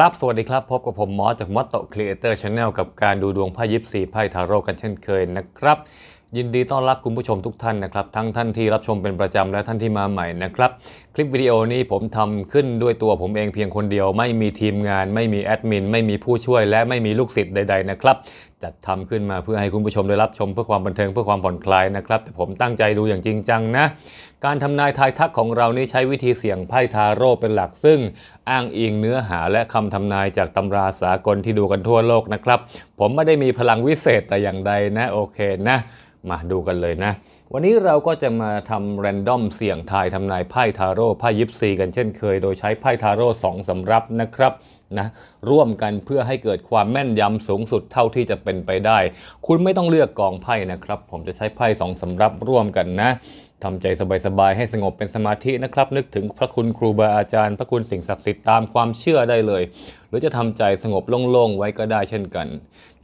ครับ สวัสดีครับ พบกับผมหมอจากมอตโตครีเอเตอร์ชาแนลกับการดูดวงไพ่ยิปซีไพ่ทาโร่กันเช่นเคยนะครับยินดีต้อนรับคุณผู้ชมทุกท่านนะครับทั้งท่านที่รับชมเป็นประจำและท่านที่มาใหม่นะครับ คลิปวิดีโอนี้ผมทำขึ้นด้วยตัวผมเองเพียงคนเดียว ไม่มีทีมงาน ไม่มีแอดมิน ไม่มีผู้ช่วย และไม่มีลูกศิษย์ใดๆนะครับจัดทำขึ้นมาเพื่อให้คุณผู้ชมได้รับชม เพื่อความบันเทิงเพื่อความผ่อนคลายนะครับผมตั้งใจดูอย่างจริงจังนะ การทำนายทายทักของเรานี้ใช้วิธีเสี่ยงไพ่ทาโร่เป็นหลักซึ่ง อ้างอิงเนื้อหาและคำทำนายจากตำราสากลที่ดูกันทั่วโลกนะครับ ผมไม่ได้มีพลังวิเศษแต่อย่างใดนะโอเคนะมาดูกันเลยนะ วันนี้เราก็จะมาทำแรนดอมเสี่ยงทายทำนายไพ่ทาโร่ไพ่ยิปซีกันเช่นเคยโดยใช้ไพ่ทาโร่สองสำรับนะครับนะร่วมกันเพื่อให้เกิดความแม่นยำสูงสุดเท่าที่จะเป็นไปได้ คุณไม่ต้องเลือกกองไพ่นะครับ ผมจะใช้ไพ่สองสำรับร่วมกันนะทำใจสบาย ๆ ให้สงบเป็นสมาธินะครับ นึกถึงพระคุณครูบาอาจารย์พระคุณสิ่งศักดิ์สิทธิ์ตามความเชื่อได้เลยรือจะทำใจสงบโล่ง ๆ ไว้ก็ได้เช่นกัน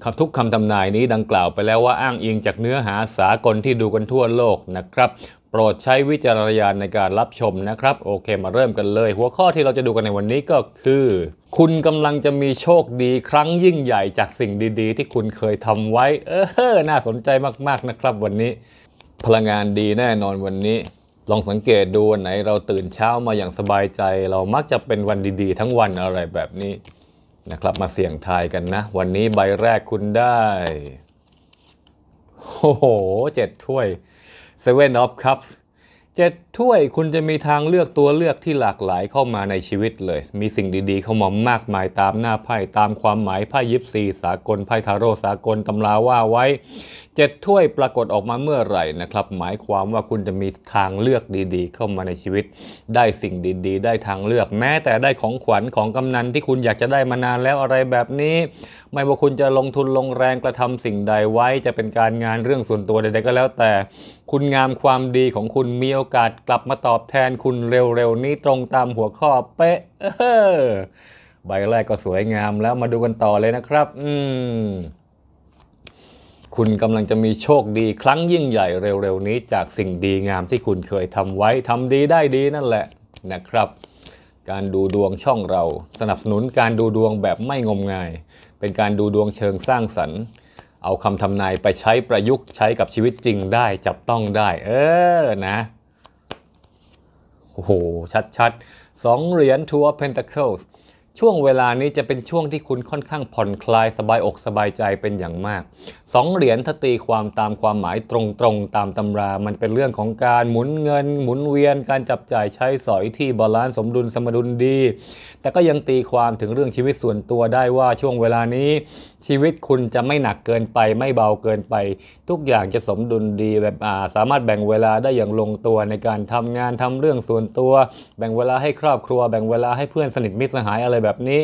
ครับทุกคำทำนายนี้ดังกล่าวไปแล้วว่าอ้างอิงจากเนื้อหาสากลที่ดูกันทั่วโลกนะครับ โปรดใช้วิจารณญาณในการรับชมนะครับ โอเคมาเริ่มกันเลย หัวข้อที่เราจะดูกันในวันนี้ก็คือ คุณกำลังจะมีโชคดีครั้งยิ่งใหญ่จากสิ่งดี ๆ ที่คุณเคยทำไว้ เออน่าสนใจมาก ๆนะครับ วันนี้ พลังงานดีแน่นอนวันนี้ ลองสังเกตดูวันไหน เราตื่นเช้ามาอย่างสบายใจเรามักจะเป็นวันดีๆ ทั้งวันอะไรแบบนี้นะครับมาเสี่ยงทายกันนะ วันนี้ใบแรกคุณได้โอ้โหเจ็ดถ้วยเซเว่นออฟคัพส7ถ้วยคุณจะมีทางเลือกตัวเลือกที่หลากหลายเข้ามาในชีวิตเลย มีสิ่งดีๆ เข้ามามากมายตามหน้าไพ่ตามความหมายไพ่ยิปซีสากลไพ่ทาโร่สากลตำราว่าไว้7ถ้วยปรากฏออกมาเมื่อไหร่นะครับ หมายความว่าคุณจะมีทางเลือกดีๆ เข้ามาในชีวิต ได้สิ่งดีๆได้ทางเลือก แม้แต่ได้ของขวัญของกำนันที่คุณอยากจะได้มานานแล้วอะไรแบบนี้ไม่ว่าคุณจะลงทุนลงแรงกระทำสิ่งใดไว้จะเป็นการงานเรื่องส่วนตัวใดๆ ก็แล้วแต่คุณงามความดีของคุณมีโอกาสกลับมาตอบแทนคุณเร็วๆนี้ตรงตามหัวข้อเป๊ะใบแรกก็สวยงามแล้วมาดูกันต่อเลยนะครับ อืมคุณกำลังจะมีโชคดีครั้งยิ่งใหญ่เร็วๆนี้จากสิ่งดีงามที่คุณเคยทำไว้ทำดีได้ดีนั่นแหละนะครับ การดูดวงช่องเรา สนับสนุนการดูดวงแบบไม่งมงาย เป็นการดูดวงเชิงสร้างสรรค์เอาคำทำนายไปใช้ประยุกต์ใช้กับชีวิตจริงได้จับต้องได้ เออนะโอ้โหชัดๆสองเหรียญทัวร์เพนทาเคิลส์ช่วงเวลานี้จะเป็นช่วงที่คุณค่อนข้างผ่อนคลายสบายอกสบายใจเป็นอย่างมากสองเหรียญทตีความตามความหมายตรงๆตามตำรามันเป็นเรื่องของการหมุนเงิน หมุนเวียนการจับจ่ายใช้สอยที่บาลานซ์สมดุลสมดุลดี แต่ก็ยังตีความถึงเรื่องชีวิตส่วนตัวได้ว่าช่วงเวลานี้ชีวิตคุณจะไม่หนักเกินไป ไม่เบาเกินไป ทุกอย่างจะสมดุลดีแบบสามารถแบ่งเวลาได้อย่างลงตัว ในการทำงานทำเรื่องส่วนตัว แบ่งเวลาให้ครอบครัว แบ่งเวลาให้เพื่อนสนิทมิตรสหายอะไรแบบนี้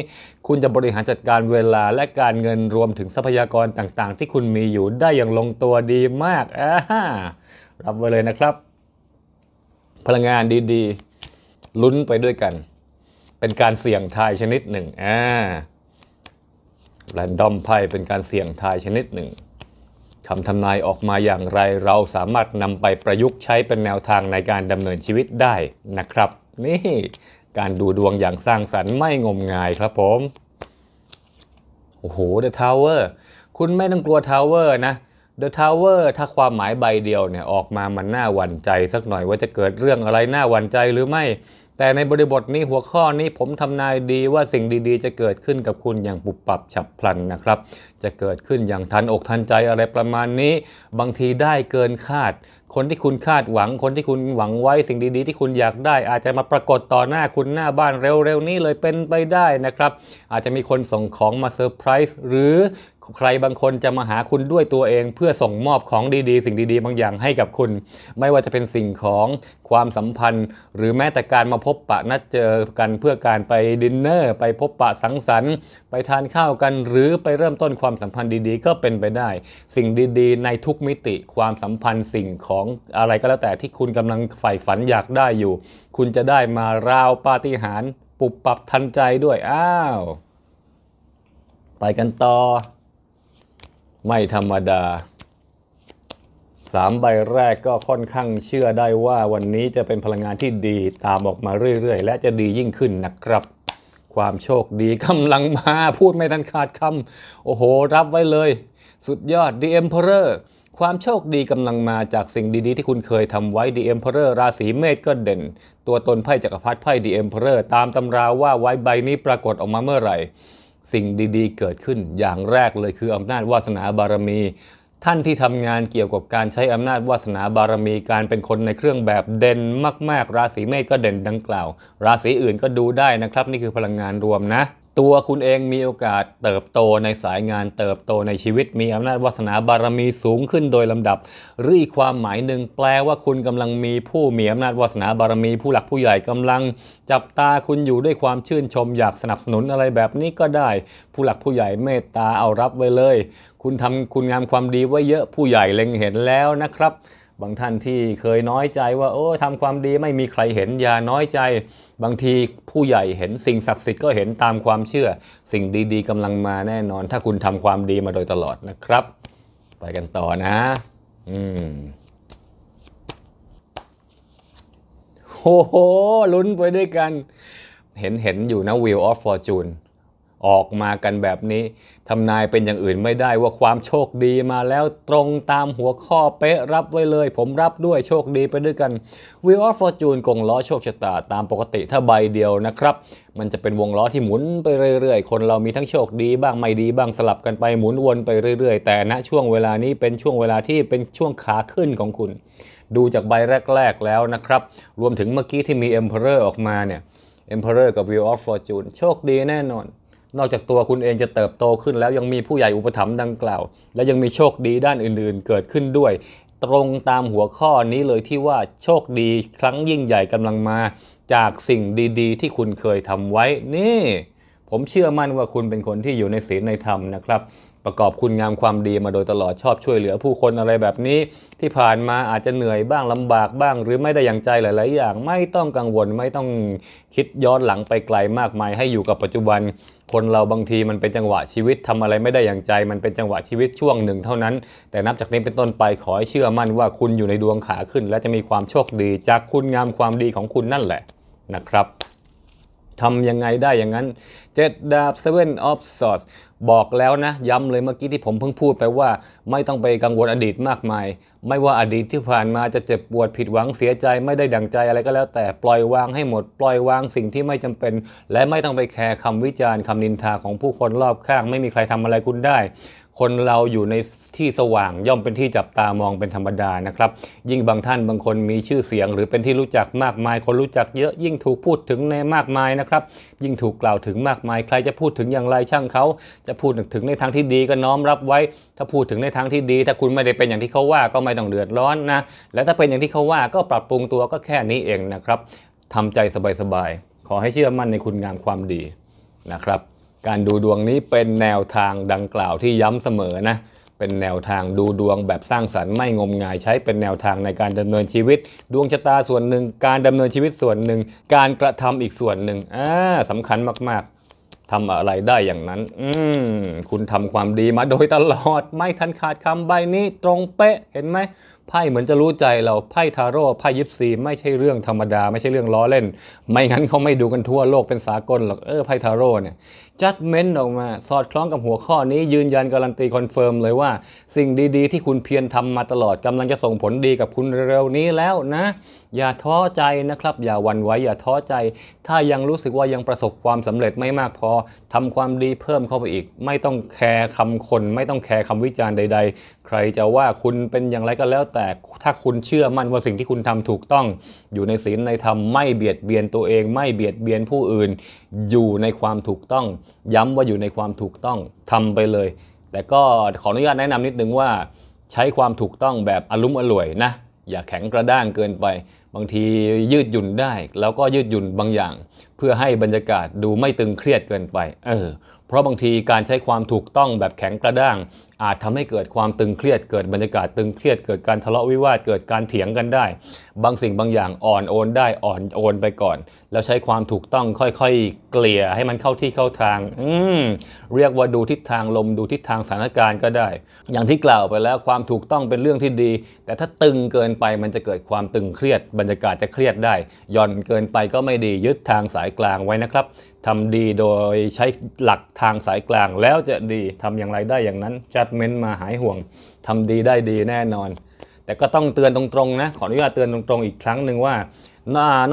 คุณจะบริหารจัดการเวลาและการเงินรวมถึงทรัพยากรต่าง ๆ ที่คุณมีอยู่ได้อย่างลงตัวดีมากอ่ารับไว้เลยนะครับ พลังงานดีๆลุ้นไปด้วยกัน เป็นการเสี่ยงทายชนิดหนึ่งอ่าและดอมไพ่เป็นการเสี่ยงทายชนิดหนึ่งคำทำนายออกมาอย่างไรเราสามารถนำไปประยุกต์ใช้เป็นแนวทางในการดำเนินชีวิตได้นะครับ นี่การดูดวงอย่างสร้างสรรค์ไม่งมงายครับผม โอ้โห The Tower คุณไม่ต้องกลัว Tower นะ The Tower ถ้าความหมายใบเดียวเนี่ยออกมามันน่าหวั่นใจสักหน่อยว่าจะเกิดเรื่องอะไรน่าหวั่นใจหรือไม่แต่ในบริบทนี้หัวข้อนี้ผมทำนายดีว่าสิ่งดีๆ จะเกิดขึ้นกับคุณอย่างปุบปับฉับพลันนะครับ จะเกิดขึ้นอย่างทันอกทันใจอะไรประมาณนี้บางทีได้เกินคาดคนที่คุณคาดหวังคนที่คุณหวังไว้สิ่งดีๆ ที่คุณอยากได้ อาจจะมาปรากฏต่อหน้าคุณหน้าบ้านเร็วๆ นี้เลยเป็นไปได้นะครับ อาจจะมีคนส่งของมาเซอร์ไพรส์หรือใครบางคนจะมาหาคุณด้วยตัวเอง เพื่อส่งมอบของดีๆ สิ่งดี ๆบางอย่างให้กับคุณ ไม่ว่าจะเป็นสิ่งของความสัมพันธ์ หรือแม้แต่การมาพบปะนัดเจอกันเพื่อการไปดินเนอร์ ไปพบปะสังสรรค์ ไปทานข้าวกันหรือไปเริ่มต้นความสัมพันธ์ดีๆ ก็เป็นไปได้ สิ่งดีๆ ในทุกมิติความสัมพันธ์ สิ่งของของอะไรก็แล้วแต่ที่คุณกำลังใฝ่ฝันอยากได้อยู่ คุณจะได้มาราวปาฏิหาริย์ปุบปับทันใจด้วยอ้าว ไปกันต่อ ไม่ธรรมดาสามใบแรกก็ค่อนข้างเชื่อได้ว่าวันนี้จะเป็นพลังงานที่ดีตามออกมาเรื่อยๆ และจะดียิ่งขึ้นนะครับ ความโชคดีกำลังมาพูดไม่ทันขาดคำโอ้โห รับไว้เลย สุดยอด The Emperor ความโชคดีกำลังมาจากสิ่งดีๆ ที่คุณเคยทำไว้ The Emperor ราศีเมษก็เด่น ตัวตนไพ่จักรพรรดิไพ่ The Emperor ตามตำราว่าไว้ใบนี้ปรากฏออกมาเมื่อไหร่ สิ่งดีๆ เกิดขึ้นอย่างแรกเลยคืออำนาจวาสนาบารมี ท่านที่ทำงานเกี่ยวกับการใช้อำนาจวาสนาบารมีการเป็นคนในเครื่องแบบเด่นมาก ๆ ราศีเมษก็เด่นดังกล่าว ราศีอื่นก็ดูได้นะครับ นี่คือพลังงานรวมนะตัวคุณเองมีโอกาสเติบโตในสายงานเติบโตในชีวิตมีอำนาจวาสนาบารมีสูงขึ้นโดยลำดับหรืออีกความหมายหนึ่งแปลว่าคุณกำลังมีผู้มีอำนาจวาสนาบารมีผู้หลักผู้ใหญ่กำลัง จับตาคุณอยู่ด้วยความชื่นชมอยากสนับสนุนอะไรแบบนี้ก็ได้ผู้หลักผู้ใหญ่เมตตาเอารับไว้เลย คุณทำคุณงามความดีไว้เยอะผู้ใหญ่เล็งเห็นแล้วนะครับบางท่านที่เคยน้อยใจว่า โอ้ทำความดีไม่มีใครเห็นอย่าน้อยใจบางทีผู้ใหญ่เห็นสิ่งศักดิ์สิทธิ์ก็เห็นตามความเชื่อ สิ่งดีๆกำลังมาแน่นอน ถ้าคุณทำความดีมาโดยตลอดนะครับ ไปกันต่อนะอืมโอ้โหลุ้นไปด้วยกันเห็นเห็นอยู่นะ Wheel of Fortune ออกมากันแบบนี้ทำนายเป็นอย่างอื่นไม่ได้ว่าความโชคดีมาแล้วตรงตามหัวข้อเป๊ะรับไว้เลย ผมรับด้วยโชคดีไปด้วยกัน w ิ e ออฟ f อ o r t u n e กงล้อโชคชะตาตามปกติถ้าใบเดียวนะครับมันจะเป็นวงล้อที่หมุนไปเรื่อยๆ คนเรามีทั้งโชคดีบ้างไม่ดี บ้างสลับกันไปหมุนวนไปเรื่อยๆแต่ณช่วงเวลานี้เป็นช่วงเวลาที่เป็นช่วงขาขึ้นของคุณ ดูจากใบแรกๆแล้วนะครับรวมถึงเมื่อกี้ที่มี Emperor ออกมาเนี่ย Emperor กับ w ิ e ออฟฟ Fortune โชคดีแน่นอนนอกจากตัวคุณเองจะเติบโตขึ้นแล้วยังมีผู้ใหญ่อุปถัมภ์ดังกล่าว และยังมีโชคดีด้านอื่นๆเกิดขึ้นด้วย ตรงตามหัวข้อนี้เลยที่ว่าโชคดีครั้งยิ่งใหญ่กำลังมา จากสิ่งดีๆที่คุณเคยทำไว้ นี่ ผมเชื่อมั่นว่าคุณเป็นคนที่อยู่ในศีลในธรรมนะครับประกอบคุณงามความดีมาโดยตลอดชอบช่วยเหลือผู้คนอะไรแบบนี้ ที่ผ่านมาอาจจะเหนื่อยบ้างลำบากบ้างหรือไม่ได้อย่างใจหลาย ๆ อย่างไม่ต้องกังวลไม่ต้องคิดย้อนหลังไปไกลมากมาย ให้อยู่กับปัจจุบัน คนเราบางทีมันเป็นจังหวะชีวิต ทำอะไรไม่ได้อย่างใจมันเป็นจังหวะชีวิตช่วงหนึ่งเท่านั้น แต่นับจากนี้เป็นต้นไปขอให้เชื่อมั่นว่าคุณอยู่ในดวงขาขึ้น และจะมีความโชคดีจากคุณงามความดีของคุณนั่นแหละนะครับทำยังไงได้อย่างนั้นเจ็ดดาบเซเว่นออฟสอสบอกแล้วนะ ย้ำเลยเมื่อกี้ที่ผมเพิ่งพูดไปว่า ไม่ต้องไปกังวลอดีตมากมาย ไม่ว่าอดีตที่ผ่านมาจะเจ็บปวดผิดหวังเสียใจไม่ได้ดั่งใจอะไรก็แล้ว แต่ปล่อยวางให้หมด ปล่อยวางสิ่งที่ไม่จำเป็น และไม่ต้องไปแคร์คำวิจารณ์คำนินทาของผู้คนรอบข้าง ไม่มีใครทำอะไรคุณได้คนเราอยู่ในที่สว่างย่อมเป็นที่จับตามองเป็นธรรมดานะครับ ยิ่งบางท่านบางคนมีชื่อเสียง หรือเป็นที่รู้จักมากมาย คนรู้จักเยอะยิ่งถูกพูดถึงในมากมายนะครับ ยิ่งถูกกล่าวถึงมากมายใครจะพูดถึงอย่างไรช่างเขาจะพูดถึงในทางที่ดีก็น้อมรับไว้ ถ้าพูดถึงในทางที่ดี ถ้าคุณไม่ได้เป็นอย่างที่เขาว่าก็ไม่ต้องเดือดร้อนนะ และถ้าเป็นอย่างที่เขาว่าก็ปรับปรุงตัวก็แค่นี้เองนะครับทำใจสบายๆขอให้เชื่อมั่นในคุณงามความดีนะครับการดูดวงนี้เป็นแนวทางดังกล่าวที่ย้ำเสมอนะ เป็นแนวทางดูดวงแบบสร้างสรรค์ ไม่งมงายใช้เป็นแนวทางในการดำเนินชีวิต ดวงชะตาส่วนหนึ่งการดำเนินชีวิตส่วนหนึ่งการกระทำอีกส่วนหนึ่งอ่าสำคัญมาก ๆ ทำอะไรได้อย่างนั้น อืมคุณทำความดีมาโดยตลอด ไม่ทันขาดคำใบนี้ ตรงเป๊ะเห็นไหมไพ่เหมือนจะรู้ใจเราไพ่ทาโร่ไพ่ยิปซีไม่ใช่เรื่องธรรมดา ไม่ใช่เรื่องล้อเล่น ไม่งั้นเขาไม่ดูกันทั่วโลกเป็นสากลหรอกเออไพ่ทาโร่เนี่ย Judgment ออกมาสอดคล้องกับหัวข้อนี้ยืนยันการันตีคอนเฟิร์มเลยว่าสิ่งดีๆ ที่คุณเพียรทำมาตลอดกำลังจะส่งผลดีกับคุณเร็วนี้แล้วนะ อย่าท้อใจนะครับ อย่าวันไหวอย่าท้อใจ ถ้ายังรู้สึกว่ายังประสบความสำเร็จไม่มากพอทำความดีเพิ่มเข้าไปอีก ไม่ต้องแคร์คำคน ไม่ต้องแคร์คำวิจารณ์ใด ๆ ใครจะว่าคุณเป็นอย่างไรก็แล้ว แต่ถ้าคุณเชื่อมั่นว่าสิ่งที่คุณทำถูกต้อง อยู่ในศีลในธรรมไม่เบียดเบียนตัวเอง ไม่เบียดเบียนผู้อื่น อยู่ในความถูกต้องย้ำว่าอยู่ในความถูกต้องทำไปเลย แต่ก็ขออนุญาตแนะนำนิดนึงว่า ใช้ความถูกต้องแบบอลุ้มอร่วยนะ อย่าแข็งกระด้างเกินไป บางทียืดหยุ่นได้ แล้วก็ยืดหยุ่นบางอย่าง เพื่อให้บรรยากาศดูไม่ตึงเครียดเกินไป เออเพราะบางทีการใช้ความถูกต้องแบบแข็งกระด้างอาจทำให้เกิดความตึงเครียดเกิดบรรยากาศตึงเครียดเกิดการทะเลาะวิวาทเกิดการเถียงกันได้ บางสิ่งบางอย่างอ่อนโอนได้อ่อนโอนไปก่อน แล้วใช้ความถูกต้องค่อยๆเกลี่ยให้มันเข้าที่เข้าทาง อืเรียกว่าดูทิศทางลมดูทิศทางสถานการณ์ก็ได้ อย่างที่กล่าวไปแล้วความถูกต้องเป็นเรื่องที่ดี แต่ถ้าตึงเกินไปมันจะเกิดความตึงเครียดบรรยากาศจะเครียดได้ ย่อนเกินไปก็ไม่ดียึดทางสายกลางไว้นะครับทำดีโดยใช้หลักทางสายกลางแล้วจะดีทำอย่างไรได้อย่างนั้นจะดเมนต์มาหายห่วงทำดีได้ดีแน่นอน แต่ก็ต้องเตือนตรงๆนะ ขออนุญาตเตือนตรงๆอีกครั้งหนึ่งว่า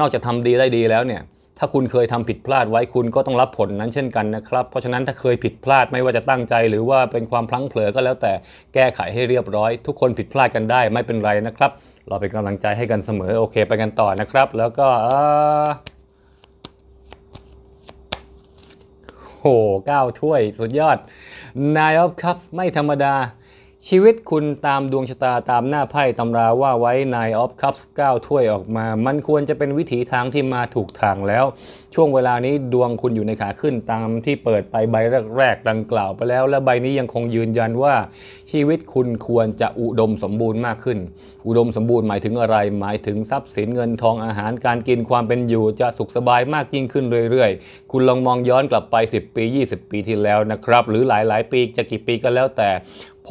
นอกจากทาดีได้ดีแล้วเนี่ย ถ้าคุณเคยทำผิดพลาดไว้คุณก็ต้องรับผลนั้นเช่นกันนะครับ เพราะฉะนั้นถ้าเคยผิดพลาดไม่ว่าจะตั้งใจหรือว่าเป็นความพลั้งเผลอก็แล้วแต่แก้ไขให้เรียบร้อย ทุกคนผิดพลาดกันได้ไม่เป็นไรนะครับเราเป็นกำลังใจให้กันเสมอโอเค ไปกันต่อนะครับ แล้วก็โหเก้าถ้วยสุดยอดนายออฟคัฟไม่ธรรมดาชีวิตคุณตามดวงชะตาตามหน้าไพ่ตำราว่าไว้นายออฟคัพส์าถ้วยออกมา มันควรจะเป็นวิถีทางที่มาถูกทางแล้ว ช่วงเวลานี้ดวงคุณอยู่ในขาขึ้นตามที่เปิดไปใบแรกๆดังกล่าวไปแล้ว และใบนี้ยังคงยืนยันว่า ชีวิตคุณควรจะอุดมสมบูรณ์มากขึ้น อุดมสมบูรณ์หมายถึงอะไร หมายถึงทรัพย์สินเงินทองอาหารการกินความเป็นอยู่จะสุขสบายมากยิ่งขึ้นเรื่อยๆ คุณลองมองย้อนกลับไป 10 ปี 20 ปีที่แล้วนะครับ หรือหลายๆ ปีจะกี่ปีก็แล้วแต่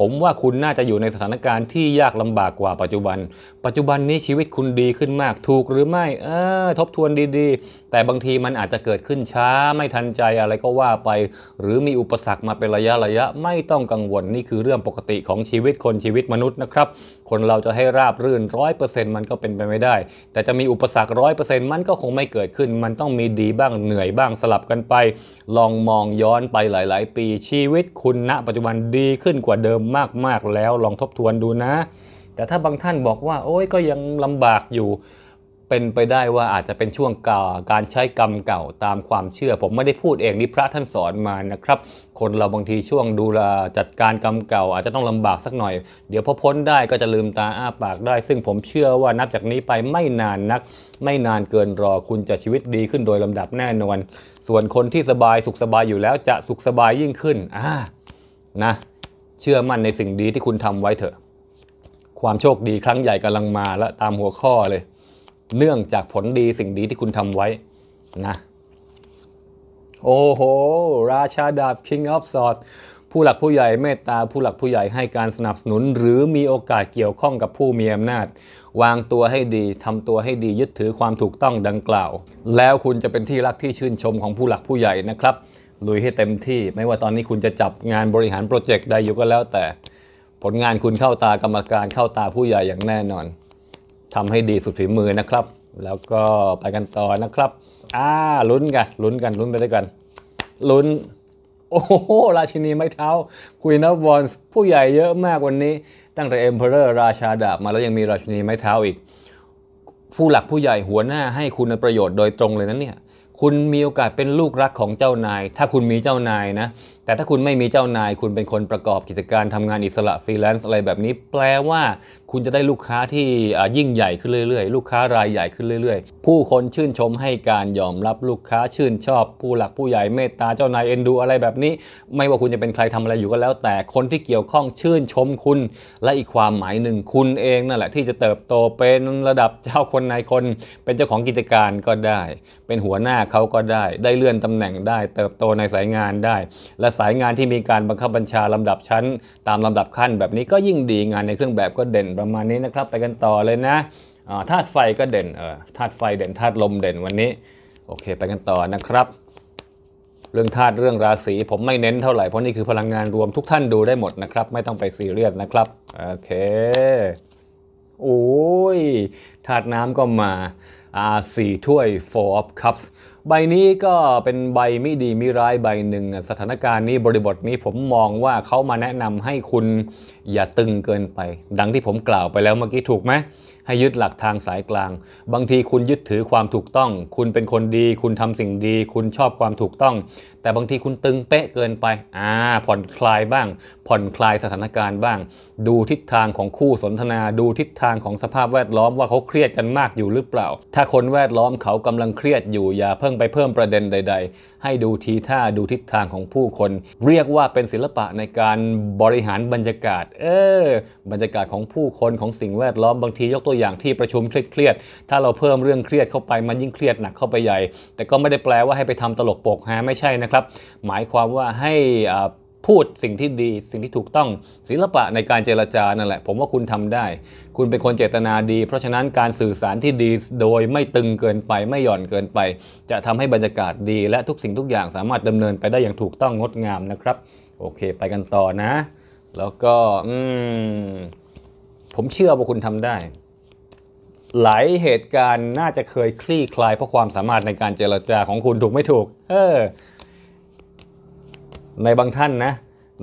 ผมว่าคุณน่าจะอยู่ในสถานการณ์ที่ยากลำบากกว่าปัจจุบัน ปัจจุบันนี้ชีวิตคุณดีขึ้นมาก ถูกหรือไม่ เออ ทบทวนดี ๆ แต่บางทีมันอาจจะเกิดขึ้นช้า ไม่ทันใจอะไรก็ว่าไป หรือมีอุปสรรคมาเป็นระยะระยะ ไม่ต้องกังวลนี่คือเรื่องปกติของชีวิตคนชีวิตมนุษย์นะครับ คนเราจะให้ราบรื่นร้อยเปอร์เซ็นต์มันก็เป็นไปไม่ได้ แต่จะมีอุปสรรคร้อยเปอร์เซ็นต์มันก็คงไม่เกิดขึ้น มันต้องมีดีบ้างเหนื่อยบ้างสลับกันไป ลองมองย้อนไปหลายๆ ปีชีวิตคุณณ ปัจจุบันดีขึ้นกว่าเดิมมากๆ แล้วลองทบทวนดูนะ แต่ถ้าบางท่านบอกว่า โอ้ยก็ยังลำบากอยู่เป็นไปได้ว่าอาจจะเป็นช่วงกาการใช้กรรมเก่าตามความเชื่อ ผมไม่ได้พูดเอง นี่พระท่านสอนมานะครับ คนเราบางทีช่วงดูแลจัดการกรรมเก่า อาจจะต้องลำบากสักหน่อย เดี๋ยวพอพ้นได้ก็จะลืมตาอ้าปากได้ซึ่งผมเชื่อว่านับจากนี้ไปไม่นานนัก ไม่นานเกินรอคุณจะชีวิตดีขึ้นโดยลำดับแน่นอนส่วนคนที่สบายสุขสบายอยู่แล้วจะสุขสบายยิ่งขึ้นอ่านะเชื่อมั่นในสิ่งดีที่คุณทำไว้เถอะ ความโชคดีครั้งใหญ่กำลังมาและตามหัวข้อเลย เนื่องจากผลดีสิ่งดีที่คุณทำไว้นะ โอ้โหราชาดาบ King of Swords ผู้หลักผู้ใหญ่เมตตาผู้หลักผู้ใหญ่ให้การสนับสนุน หรือมีโอกาสเกี่ยวข้องกับผู้มีอำนาจ วางตัวให้ดีทำตัวให้ดียึดถือความถูกต้องดังกล่าว แล้วคุณจะเป็นที่รักที่ชื่นชมของผู้หลักผู้ใหญ่นะครับลุยให้เต็มที่ไม่ว่าตอนนี้คุณจะจับงานบริหารโปรเจกต์ใดอยู่ก็แล้ว แต่ผลงานคุณเข้าตากรรมการเข้าตาผู้ใหญ่อย่างแน่นอนทำให้ดีสุดฝีมือนะครับ แล้วก็ไปกันต่อนะครับ อ่าลุ้นกันลุ้นกันลุ้นไปด้วยกันลุ้น โอ้โห ราชินีไม้เท้าคุยนับวอนผู้ใหญ่เยอะมากวันนี้ ตั้งแต่เอ็มเพอเรอร์ราชาดาบมาแล้วยังมีราชินีไม้เท้าอีก ผู้หลักผู้ใหญ่หัวหน้าให้คุณประโยชน์โดยตรงเลยนะเนี่ยคุณมีโอกาสเป็นลูกรักของเจ้านาย ถ้าคุณมีเจ้านายนะแต่ถ้าคุณไม่มีเจ้านายคุณเป็นคนประกอบกิจการทำงานอิสระฟรีแลนซ์อะไรแบบนี้ แปลว่าคุณจะได้ลูกค้าที่ยิ่งใหญ่ขึ้นเรื่อย ๆ ลูกค้ารายใหญ่ขึ้นเรื่อย ๆ ผู้คนชื่นชมให้การยอมรับลูกค้าชื่นชอบผู้หลักผู้ใหญ่เมตตาเจ้านายเอ็นดูอะไรแบบนี้ ไม่ว่าคุณจะเป็นใครทำอะไรอยู่ก็แล้ว แต่คนที่เกี่ยวข้องชื่นชมคุณและอีกความหมายหนึ่งคุณเอง นั่นแหละ ที่จะเติบโตเป็นระดับเจ้าคนนายคน เป็นเจ้าของกิจการก็ได้ เป็นหัวหน้าเขาก็ได้ได้เลื่อนตำแหน่งได้เติบโตในสายงานได้และสายงานที่มีการบังคับบัญชาลำดับชั้น ตามลำดับขั้นแบบนี้ก็ยิ่งดีงานในเครื่องแบบก็เด่นประมาณนี้นะครับ ไปกันต่อเลยนะธาตุไฟก็เด่นธาตุไฟเด่นธาตุลมเด่นวันนี้โอเคไปกันต่อนะครับ เรื่องธาตุเรื่องราศี ผมไม่เน้นเท่าไหร่ เพราะนี่คือพลังงานรวมทุกท่านดูได้หมดนะครับ ไม่ต้องไปซีเรียสนะครับโอเคโอ้ยธาตุน้ำก็มาอ่าสีถ้วย 4 of cups ใบนี้ก็เป็นใบไม่ดีไม่ร้ายใบหนึ่ง สถานการณ์นี้บริบทนี้ผมมองว่าเขามาแนะนำให้คุณ อย่าตึงเกินไป ดังที่ผมกล่าวไปแล้วเมื่อกี้ถูกไหมให้ยึดหลักทางสายกลาง บางทีคุณยึดถือความถูกต้อง คุณเป็นคนดีคุณทำสิ่งดี คุณชอบความถูกต้องแต่บางทีคุณตึงเป๊ะเกินไปอ่าผ่อนคลายบ้างผ่อนคลายสถานการณ์บ้าง ดูทิศทางของคู่สนทนาดูทิศทางของสภาพแวดล้อมว่าเขาเครียดกันมากอยู่หรือเปล่า ถ้าคนแวดล้อมเขากำลังเครียดอยู่อย่าเพิ่งไปเพิ่มประเด็นใดๆให้ดูทีท่าดูทิศทางของผู้คน เรียกว่าเป็นศิลปะในการบริหารบรรยากาศ เออ บรรยากาศของผู้คนของสิ่งแวดล้อมบางทียกตัวอย่างที่ประชุมเครียดๆ ถ้าเราเพิ่มเรื่องเครียดเข้าไปมันยิ่งเครียดหนักเข้าไปใหญ่ แต่ก็ไม่ได้แปลว่าให้ไปทำตลกปกฮะไม่ใช่นะครับ หมายความว่าให้พูดสิ่งที่ดี สิ่งที่ถูกต้องศิลปะในการเจรจานั่นแหละผมว่าคุณทำได้ คุณเป็นคนเจตนาดี เพราะฉะนั้นการสื่อสารที่ดีโดยไม่ตึงเกินไปไม่หย่อนเกินไป จะทำให้บรรยากาศดีและทุกสิ่งทุกอย่างสามารถดำเนินไปได้อย่างถูกต้องงดงามนะครับ โอเค ไปกันต่อนะ แล้วก็ผมเชื่อว่าคุณทำได้หลายเหตุการณ์น่าจะเคยคลี่คลายเพราะความสามารถในการเจรจาของคุณถูกไม่ถูก เออในบางท่านนะ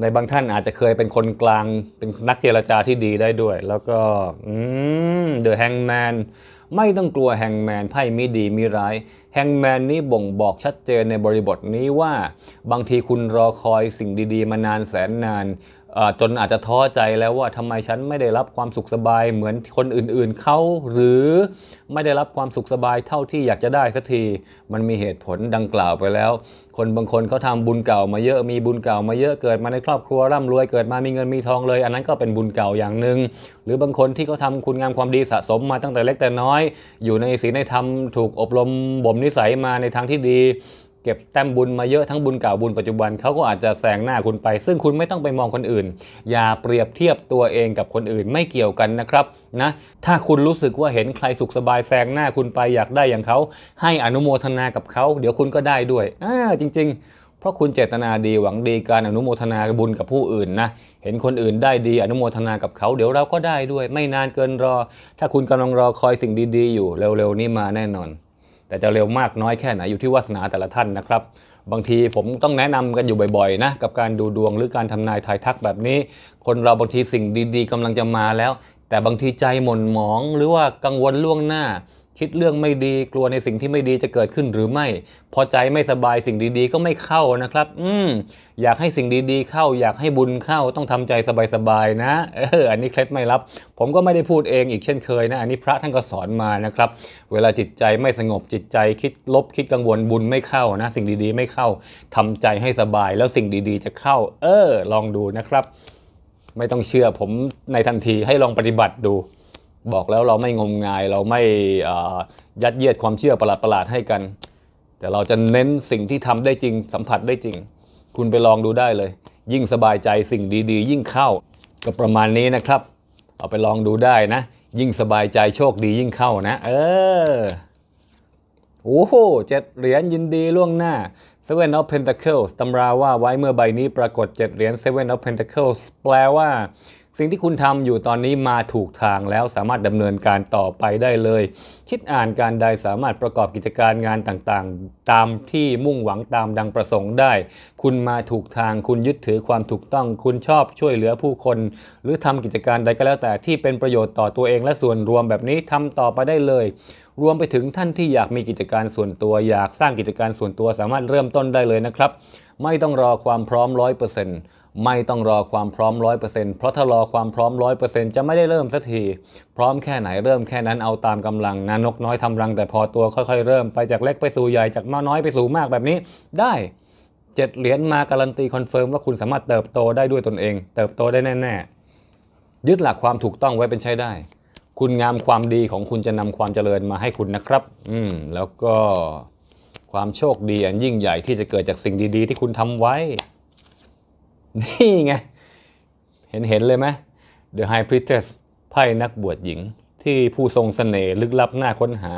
ในบางท่านอาจจะเคยเป็นคนกลางเป็นนักเจรจาที่ดีได้ด้วย แล้วก็ อืมเดอะแฮงแมน ไม่ต้องกลัวแฮงแมนไพ่มีดีมีร้ายแฮงแมนนี้บ่งบอกชัดเจนในบริบทนี้ว่าบางทีคุณรอคอยสิ่งดีๆมานานแสนนานจนอาจจะท้อใจแล้วว่าทำไมฉันไม่ได้รับความสุขสบายเหมือนคนอื่นๆเขาหรือไม่ได้รับความสุขสบายเท่าที่อยากจะได้สักทีมันมีเหตุผลดังกล่าวไปแล้ว คนบางคนเขาทำบุญเก่ามาเยอะมีบุญเก่ามาเยอะเกิดมาในครอบครัวร่ำรวยเกิดมามีเงินมีทองเลย อันนั้นก็เป็นบุญเก่าอย่างหนึ่งหรือบางคนที่เขาทำคุณงามความดีสะสมมาตั้งแต่เล็กแต่น้อย อยู่ในศีลในธรรมถูกอบรมบ่มนิสัยมาในทางที่ดีเก็บแต้มบุญมาเยอะ ทั้งบุญเก่าบุญปัจจุบันเขาก็อาจจะแซงหน้าคุณไป ซึ่งคุณไม่ต้องไปมองคนอื่น อย่าเปรียบเทียบตัวเองกับคนอื่นไม่เกี่ยวกันนะครับนะถ้าคุณรู้สึกว่าเห็นใครสุขสบายแซงหน้าคุณไปอยากได้อย่างเขา ให้อนุโมทนากับเขา เดี๋ยวคุณก็ได้ด้วย อ่าจริง ๆ เพราะคุณเจตนาดีหวังดีการอนุโมทนาบุญกับผู้อื่นนะเห็นคนอื่นได้ดีอนุโมทนากับเขาเดี๋ยวเราก็ได้ด้วย ไม่นานเกินรอ ถ้าคุณกำลังรอคอยสิ่งดีๆ อยู่เร็วๆนี้มาแน่นอนแต่จะเร็วมากน้อยแค่ไหนอยู่ที่วาสนาแต่ละท่านนะครับ บางทีผมต้องแนะนำกันอยู่บ่อยๆ นะ กับการดูดวงหรือการทำนายทายทักแบบนี้ คนเราบางทีสิ่งดีๆกำลังจะมาแล้ว แต่บางทีใจหม่นหมองหรือว่ากังวลล่วงหน้าคิดเรื่องไม่ดีกลัวในสิ่งที่ไม่ดีจะเกิดขึ้นหรือไม่ พอใจไม่สบายสิ่งดี ๆ ก็ไม่เข้านะครับ อืมอยากให้สิ่งดีๆเข้า อยากให้บุญเข้า ต้องทำใจสบาย ๆ นะ เออ อันนี้เคล็ดไม่รับ ผมก็ไม่ได้พูดเอง อีกเช่นเคย นะ อันนี้พระท่านก็สอนมานะครับ เวลาจิตใจไม่สงบจิตใจ คิดลบ คิดกังวลบุญไม่เข้านะ สิ่งดีๆ ไม่เข้า ทำใจให้สบาย แล้วสิ่งดีๆ จะเข้า เออ ลองดูนะครับ ไม่ต้องเชื่อผมในทันทีให้ลองปฏิบัติดูบอกแล้วเราไม่งมงาย เราไม่ยัดเยียดความเชื่อประหลาดๆให้กัน แต่เราจะเน้นสิ่งที่ทำได้จริงสัมผัสได้จริง คุณไปลองดูได้เลย ยิ่งสบายใจสิ่งดีๆ ยิ่งเข้า ก็ประมาณนี้นะครับ เอาไปลองดูได้นะ ยิ่งสบายใจโชคดียิ่งเข้านะ เออโอ้โหเจ็ดเหรียญยินดีล่วงหน้า Seven of Pentacles ตำราว่าไว้เมื่อใบนี้ปรากฏเจ็ดเหรียญ Seven of Pentacles แปลว่าสิ่งที่คุณทำอยู่ตอนนี้มาถูกทางแล้วสามารถดำเนินการต่อไปได้เลย คิดอ่านการใดสามารถประกอบกิจการงานต่างๆ ตามที่มุ่งหวังตามดังประสงค์ได้ คุณมาถูกทาง คุณยึดถือความถูกต้องคุณชอบช่วยเหลือผู้คน หรือทำกิจการใดก็แล้วแต่ที่เป็นประโยชน์ต่อตัวเอง และส่วนรวมแบบนี้ทำต่อไปได้เลย รวมไปถึงท่านที่อยากมีกิจการส่วนตัว อยากสร้างกิจการส่วนตัวสามารถเริ่มต้นได้เลยนะครับ ไม่ต้องรอความพร้อมร้อยเปอร์เซ็นต์ไม่ต้องรอความพร้อม100%เพราะถ้ารอความพร้อม100%จะไม่ได้เริ่มสักทีพร้อมแค่ไหนเริ่มแค่นั้นเอาตามกำลังนะนกน้อยทำรังแต่พอตัวค่อยๆเริ่มไปจากเล็กไปสู่ใหญ่จากมาน้อยไปสู่มากแบบนี้ ได้เจ็ดเหรียญมาการันตีคอนเฟิร์มว่าคุณสามารถเติบโตได้ด้วยตนเอง เติบโตได้แน่ๆยึดหลักความถูกต้องไว้เป็นใช้ได้ คุณงามความดีของคุณจะนำความเจริญมาให้คุณนะครับ อืมแล้วก็ความโชคดีอันยิ่งใหญ่ที่จะเกิดจากสิ่งดี ๆ ที่คุณทำไว้นี่ไง เห็นเห็นเลยไหม The High Priestess ไพ่นักบวชหญิงที่ผู้ทรงสเสน่ห์ลึกลับหน้าค้นหา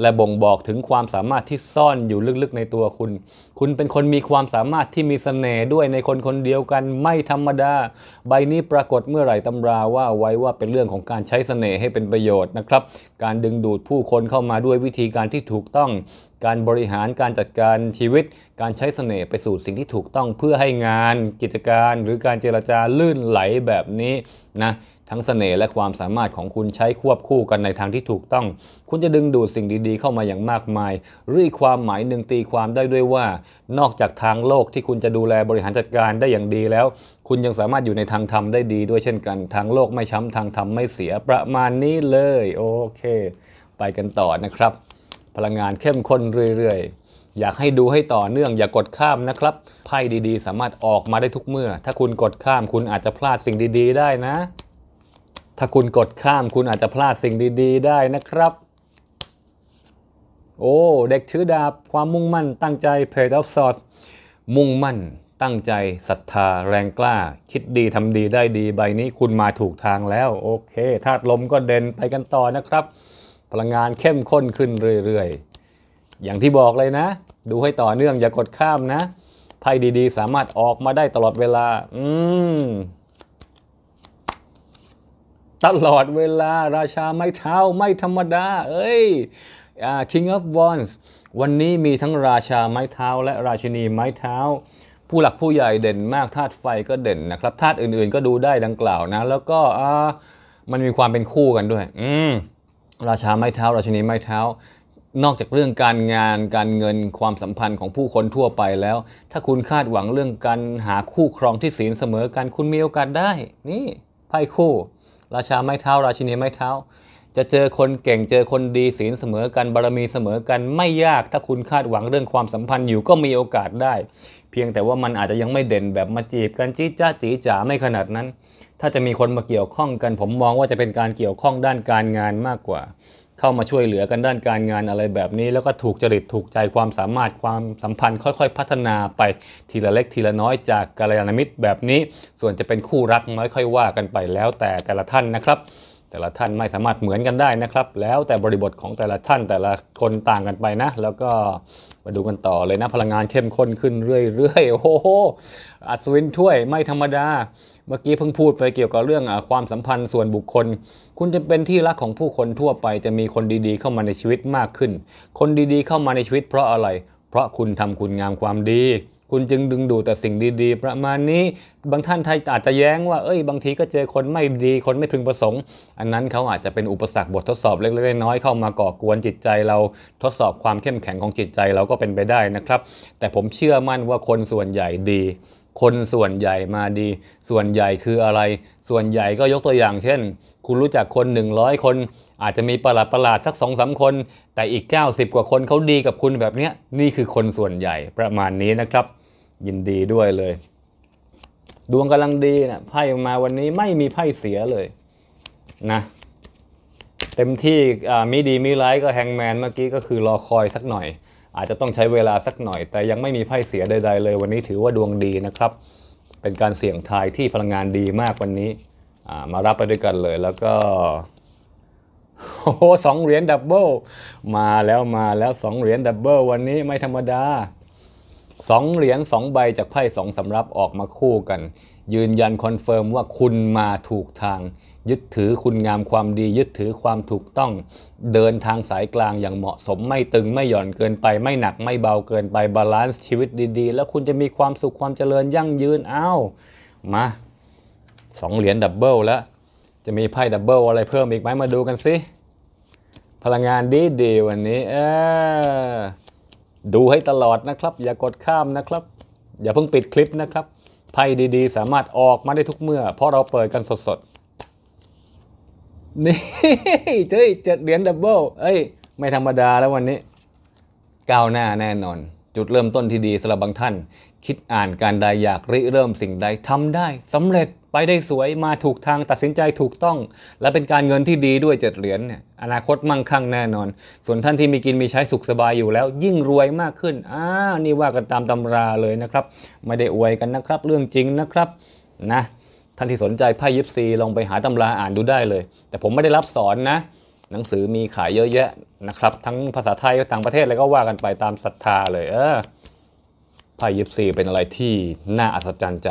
และบ่งบอกถึงความสามารถที่ซ่อนอยู่ลึกๆในตัวคุณคุณเป็นคนมีความสามารถที่มีสเสน่ห์ด้วยในคนคนเดียวกันไม่ธรรมดาใบนี้ปรากฏเมื่อไหร่ตำราว่าไว้ว่าเป็นเรื่องของการใช้สเสน่ห์ให้เป็นประโยชน์นะครับ การดึงดูดผู้คนเข้ามาด้วยวิธีการที่ถูกต้อง การบริหารการจัดการชีวิต การใช้สเสน่ห์ไปสู่สิ่งที่ถูกต้องเพื่อให้งานกิจการ หรือการเจรจาลื่นไหลแบบนี้นะทั้งสเสน่ห์และความสามารถของคุณใช้ควบคู่กันในทางที่ถูกต้อง คุณจะดึงดูดสิ่งดี ๆ เข้ามาอย่างมากมายรีความหมายหนึ่งตีความได้ด้วยว่านอกจากทางโลกที่คุณจะดูแลบริหารจัดการได้อย่างดีแล้ว คุณยังสามารถอยู่ในทางธรรมได้ดีด้วยเช่นกัน ทางโลกไม่ช้ำทางธรรมไม่เสียประมาณนี้เลยโอเค ไปกันต่อนะครับ พลังงานเข้มข้นเรื่อยๆ อยากให้ดูให้ต่อเนื่องอย่ากกดข้ามนะครับไพ่ดีๆ สามารถออกมาได้ทุกเมื่อ ถ้าคุณกดข้ามคุณอาจจะพลาดสิ่งดี ๆ ได้นะ ถ้าคุณกดข้ามคุณอาจจะพลาดสิ่งดี ๆ ได้นะครับโอ้ เด็กถือดาบความมุ่งมั่น ตั้งใจ เพจออฟซอร์สมุ่งมั่นตั้งใจศรัทธาแรงกล้า คิดดีทำดีได้ดีใบนี้คุณมาถูกทางแล้ว โอเคธาตุลมก็เด่นไปกันต่อนะครับ พลังงานเข้มข้นขึ้นเรื่อย ๆ อย่างที่บอกเลยนะ ดูให้ต่อเนื่อง อย่ากดข้ามนะไพ่ดีๆ สามารถออกมาได้ตลอดเวลา อืมตลอดเวลาราชาไม่เท้าไม่ธรรมดาเอ้ย King of Wands วันนี้มีทั้งราชาไม้เท้าและราชินีไม้เท้า ผู้หลักผู้ใหญ่เด่นมาก ธาตุไฟก็เด่นนะครับ ธาตุอื่นๆก็ดูได้ดังกล่าวนะ แล้วก็มันมีความเป็นคู่กันด้วย อืมราชาไม้เท้าราชินีไม้เท้า นอกจากเรื่องการงานการเงินความสัมพันธ์ของผู้คนทั่วไปแล้ว ถ้าคุณคาดหวังเรื่องการหาคู่ครองที่ศีลเสมอกันคุณมีโอกาสได้ นี่ไพ่คู่ ราชาไม้เท้า ราชินีไม้เท้าจะเจอคนเก่งเจอคนดีศีลเสมอกันบารมีเสมอกันไม่ยาก ถ้าคุณคาดหวังเรื่องความสัมพันธ์อยู่ก็มีโอกาสได้ เพียงแต่ว่ามันอาจจะยังไม่เด่นแบบมาจีบกันจี้จ้าจีจ๋าไม่ขนาดนั้น ถ้าจะมีคนมาเกี่ยวข้องกัน ผมมองว่าจะเป็นการเกี่ยวข้องด้านการงานมากกว่า เข้ามาช่วยเหลือกันด้านการงานอะไรแบบนี้ แล้วก็ถูกจริตถูกใจความสามารถความสัมพันธ์ ค่อย ๆ พัฒนาไปทีละเล็กทีละน้อยจากกาลยานมิตร แบบนี้ ส่วนจะเป็นคู่รักน้อยค่อยว่ากันไปแล้วแต่แต่ละท่านนะครับแต่ละท่านไม่สามารถเหมือนกันได้นะครับ แล้วแต่บริบทของแต่ละท่านแต่ละคนต่างกันไปนะ แล้วก็มาดูกันต่อเลยนะ พลังงานเข้มข้นขึ้นเรื่อยๆ โอ้โหอัศวินถ้วยไม่ธรรมดา เมื่อกี้เพิ่งพูดไปเกี่ยวกับเรื่องอความสัมพันธ์ส่วนบุคคล คุณจะเป็นที่รักของผู้คนทั่วไปจะมีคนดีๆเข้ามาในชีวิตมากขึ้น คนดีๆเข้ามาในชีวิต เพราะอะไร เพราะคุณทำคุณงามความดีคุณจึงดึงดูดแต่สิ่งดีๆ ประมาณนี้บางท่านไทยอาจจะแย้งว่าเอ้ย บางทีก็เจอคนไม่ดีคนไม่พึงประสงค์ อันนั้นเขาอาจจะเป็นอุปสรรค บททดสอบเล็กๆน้อยๆเข้ามา ก่อกวนจิตใจเราทดสอบความเข้มแข็งของจิตใจ เราก็เป็นไปได้นะครับ แต่ผมเชื่อมั่นว่าคนส่วนใหญ่ดี คนส่วนใหญ่มาดี ส่วนใหญ่คืออะไร ส่วนใหญ่ก็ยกตัวอย่าง เช่น คุณรู้จักคน 100 คน อาจจะมีประหลาดประหลาดสักสองสาคนแต่อีก 90 กว่าคนเขาดีกับคุณแบบนี้นี่คือคนส่วนใหญ่ประมาณนี้นะครับยินดีด้วยเลย ดวงกำลังดีนะไพ่ออกมาวันนี้ไม่มีไพ่เสียเลยนะเต็มที่มีดีมีรลา์ก็แฮงแมนเมื่อกี้ก็คือรอคอยสักหน่อย อาจจะต้องใช้เวลาสักหน่อยแต่ยังไม่มีไพ่เสียใดๆเลยวันนี้ถือว่าดวงดีนะครับ เป็นการเสี่ยงทายที่พลังงานดีมากวันนี้มารับไปด้วยกันเลยแล้วก็โอ้สองเหรียญดับเบิลมาแล้วมาแล้วสองเหรียญดับเบิลวันนี้ไม่ธรรมดาสองเหรียญสองใบจากไพ่สองสำรับออกมาคู่กัน ยืนยันคอนเฟิร์มว่าคุณมาถูกทาง ยึดถือคุณงามความดี ยึดถือความถูกต้อง เดินทางสายกลางอย่างเหมาะสม ไม่ตึงไม่หย่อนเกินไปไม่หนัก ไม่เบาเกินไปบาลานซ์ชีวิตดี ๆ แล้วคุณจะมีความสุขความเจริญยั่งยืนอ้าวมาสองเหรียญดับเบิลแล้ว จะมีไพ่ดับเบิลอะไรเพิ่มอีกไหมมาดูกันสิพลังงานดีดีวันนี้เออดูให้ตลอดนะครับ อย่ากดข้ามนะครับ อย่าเพิ่งปิดคลิปนะครับไพ่ดีๆ สามารถออกมาได้ทุกเมื่อเพราะเราเปิดกันสด ๆ นี่เจ้เจ็ดเหรียญดับเบิลเอ้ยไม่ธรรมดาแล้ววันนี้ ก้าวหน้าแน่นอน จุดเริ่มต้นที่ดีสำหรับบางท่าน คิดอ่านการใดอยาก ริเริ่มสิ่งใดทำได้สำเร็จไปได้สวยมาถูกทางตัดสินใจถูกต้อง และเป็นการเงินที่ดีด้วยเจ็ดเหรียญเนี่ยอนาคตมั่งคั่งแน่นอน ส่วนท่านที่มีกินมีใช้สุขสบายอยู่แล้ว ยิ่งรวยมากขึ้นอ่านี่ว่ากันตามตำราเลยนะครับ ไม่ได้อวยกันนะครับ เรื่องจริงนะครับนะท่านที่สนใจไพ่ยิปซีลองไปหาตำราอ่านดูได้เลย แต่ผมไม่ได้รับสอนนะ หนังสือมีขายเยอะแยะนะครับ ทั้งภาษาไทยต่างประเทศแล้วก็ว่ากันไปตามศรัทธาเลยเออไพ่ยิปซีเป็นอะไรที่น่าอัศจรรย์ใจ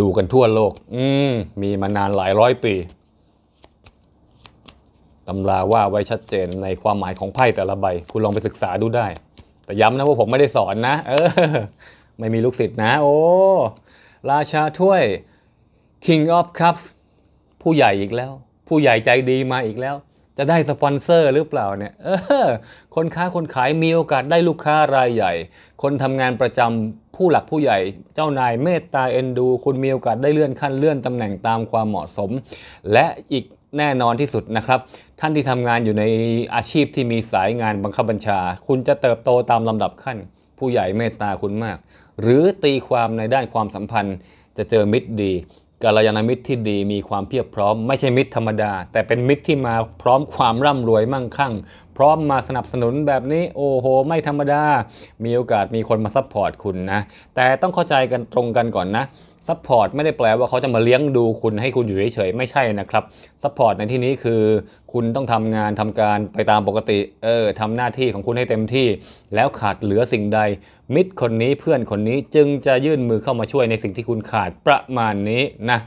ดูกันทั่วโลก อืมมีมานานหลายร้อยปี ตำราว่าไว้ชัดเจนในความหมายของไพ่แต่ละใบ คุณลองไปศึกษาดูได้ แต่ย้ำนะว่าผมไม่ได้สอนนะ เออ ไม่มีลูกศิษย์นะ โอ้ ราชาถ้วย King of Cups ผู้ใหญ่อีกแล้ว ผู้ใหญ่ใจดีมาอีกแล้วจะได้สปอนเซอร์หรือเปล่าเนี่ยเออคนค้าคนขายมีโอกาสได้ลูกค้ารายใหญ่ คนทำงานประจำผู้หลักผู้ใหญ่เจ้านายเมตตาเอ็นดู คุณมีโอกาสได้เลื่อนขั้นเลื่อนตำแหน่งตามความเหมาะสม และอีกแน่นอนที่สุดนะครับ ท่านที่ทำงานอยู่ในอาชีพที่มีสายงานบังคับบัญชา คุณจะเติบโตตามลำดับขั้น ผู้ใหญ่เมตตาคุณมาก หรือตีความในด้านความสัมพันธ์จะเจอมิตรดีกัลยาณมิตรที่ดีมีความเพียบพร้อม ไม่ใช่มิตรธรรมดา แต่เป็นมิตรที่มาพร้อมความร่ำรวยมั่งคั่งพร้อมมาสนับสนุนแบบนี้ โอ้โห ไม่ธรรมดา มีโอกาสมีคนมาซัพพอร์ตคุณนะ แต่ต้องเข้าใจกันตรงกันก่อนนะซัพพอร์ตไม่ได้แปลว่าเขาจะมาเลี้ยงดูคุณให้คุณอยู่เฉยๆไม่ใช่นะครับซัพพอร์ตในที่นี้คือ คุณต้องทำงานทำการไปตามปกติ เออทำหน้าที่ของคุณให้เต็มที่ แล้วขาดเหลือสิ่งใดมิตรคนนี้เพื่อนคนนี้จึงจะยื่นมือเข้ามาช่วยในสิ่งที่คุณขาดประมาณนี้นะ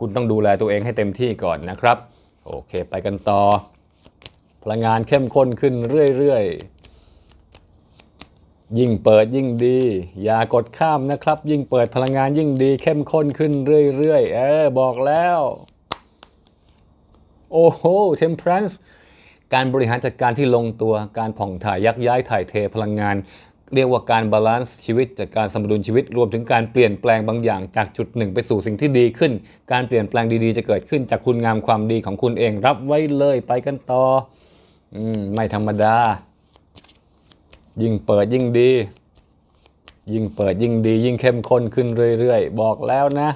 คุณต้องดูแลตัวเองให้เต็มที่ก่อนนะครับ โอเคไปกันต่อ พลังงานเข้มข้นขึ้นเรื่อยๆยิ่งเปิดยิ่งดี อย่ากดข้ามนะครับ ยิ่งเปิดพลังงานยิ่งดี เข้มข้นขึ้นเรื่อยๆ เออบอกแล้วโอ้โหเทมเพลนส์การบริหารจัดการที่ลงตัวการผ่องถ่ายยักย้ายถ่ายเทพลังงาน เรียกว่าการบาลานซ์ชีวิตจากการสมดุลชีวิต รวมถึงการเปลี่ยนแปลงบางอย่างจากจุดหนึ่ง ไปสู่สิ่งที่ดีขึ้นการเปลี่ยนแปลงดีๆจะเกิดขึ้นจากคุณงามความดีของคุณเอง รับไว้เลย ไปกันต่ออืมไม่ธรรมดายิ่งเปิดยิ่งดี ยิ่งเปิดยิ่งดี ยิ่งเข้มข้นขึ้นเรื่อยๆ บอกแล้วนะ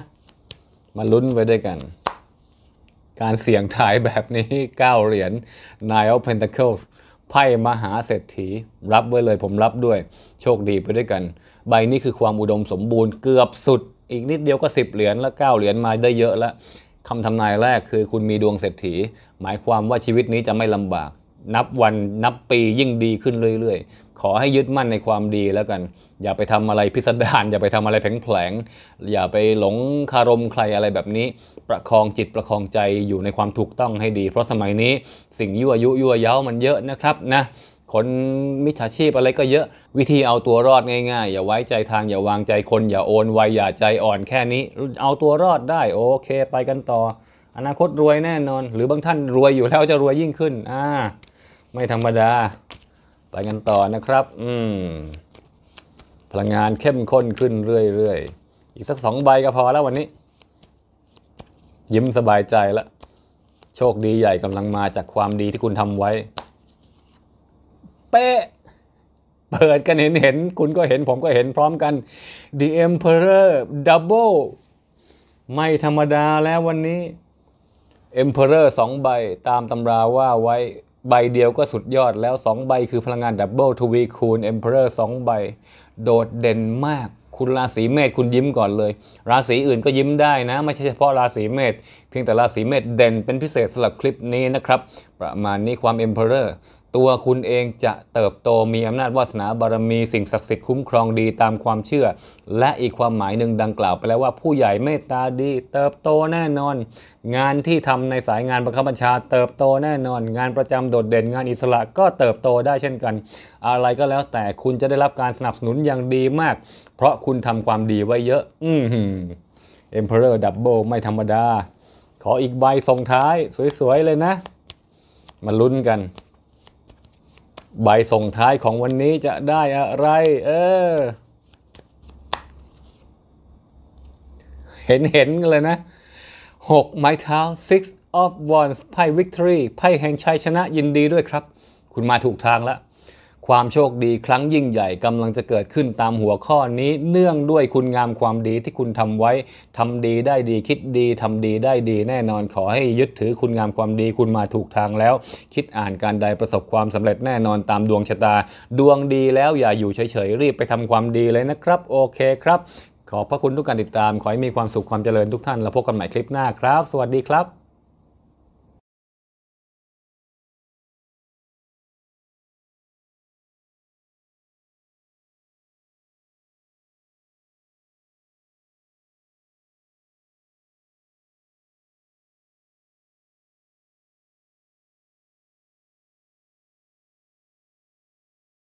มาลุ้นไปด้วยกัน การเสี่ยงทายแบบนี้9เหรียญ Nine of Pentacles ไพ่มหาเศรษฐี รับไว้เลยผมรับด้วย โชคดีไปด้วยกัน ใบนี้คือความอุดมสมบูรณ์เกือบสุด อีกนิดเดียวก็ 10 เหรียญแล้ว9เหรียญมาได้เยอะแล้วคำทำนายแรกคือคุณมีดวงเศรษฐี หมายความว่าชีวิตนี้จะไม่ลำบาก นับวันนับปียิ่งดีขึ้นเรื่อยๆขอให้ยึดมั่นในความดีแล้วกัน อย่าไปทำอะไรพิสดารอย่าไปทำอะไรแผลงๆอย่าไปหลงคารมใครอะไรแบบนี้ ประคองจิตประคองใจอยู่ในความถูกต้องให้ดี เพราะสมัยนี้สิ่งยั่วยุยั่วเย้ามันเยอะนะครับนะ คนมิจฉาชีพอะไรก็เยอะวิธีเอาตัวรอดง่ายๆอย่าไว้ใจทางอย่าวางใจ คนอย่าโอนไวอย่าใจอ่อนแค่นี้เอาตัวรอดได้โอเค ไปกันต่อ อนาคตรวยแน่นอน หรือบางท่านรวยอยู่แล้วจะรวยยิ่งขึ้นอ่าไม่ธรรมดาไปกันต่อนะครับ อืม พลังงานเข้มข้นขึ้นเรื่อยๆอีกสักสองใบก็พอแล้ววันนี้ ยิ้มสบายใจแล้วโชคดีใหญ่กำลังมาจากความดีที่คุณทำไว้ เป๊ะ เปิดกันเห็นเห็น คุณก็เห็นผมก็เห็นพร้อมกัน The Emperor Double ไม่ธรรมดาแล้ววันนี้ Emperor สองใบตามตำราว่าไว้ใบเดียวก็สุดยอดแล้ว 2ใบคือพลังงานดับเบิลทวีคูณเอ็มเพอร์สองใบ โดดเด่นมากคุณราศีเมษคุณยิ้มก่อนเลย ราศีอื่นก็ยิ้มได้นะ ไม่ใช่เฉพาะราศีเมษเพียงแต่ราศีเมษเด่นเป็นพิเศษสำหรับคลิปนี้นะครับ ประมาณนี้ความเอ็มเพอเรอร์ตัวคุณเองจะเติบโตมีอำนาจวาสนาบารมีสิ่งศักดิ์สิทธิ์คุ้มครองดีตามความเชื่อ และอีกความหมายหนึ่งดังกล่าวไปแล้วว่าผู้ใหญ่เมตตาดี เติบโตแน่นอน งานที่ทำในสายงานบังคับบัญชา เติบโตแน่นอน งานประจำโดดเด่นงานอิสระก็เติบโตได้เช่นกัน อะไรก็แล้วแต่คุณจะได้รับการสนับสนุนอย่างดีมาก เพราะคุณทำความดีไว้เยอะ อืมเอ็มเพอเรอร์ดับเบิลไม่ธรรมดา ขออีกใบส่งท้าย สวยๆเลยนะ มาลุ้นกันใบส่งท้ายของวันนี้จะได้อะไร เออ เห็นเห็นเลยนะ 6 ไม้เท้า six of wands ไพ่ victory ไพ่แห่งชัยชนะยินดีด้วยครับ คุณมาถูกทางแล้วความโชคดีครั้งยิ่งใหญ่กำลังจะเกิดขึ้นตามหัวข้อนี้เนื่องด้วยคุณงามความดีที่คุณทำไว้ทำดีได้ดีคิดดีทำดีได้ดีแน่นอนขอให้ยึดถือคุณงามความดีคุณมาถูกทางแล้ว คิดอ่านการใดประสบความสำเร็จแน่นอนตามดวงชะตา ดวงดีแล้วอย่าอยู่เฉยๆรีบไปทำความดีเลยนะครับ โอเคครับขอบพระคุณทุกการติดตาม ขอให้มีความสุขความเจริญทุกท่าน แล้วพบกันใหม่คลิปหน้าครับ สวัสดีครับ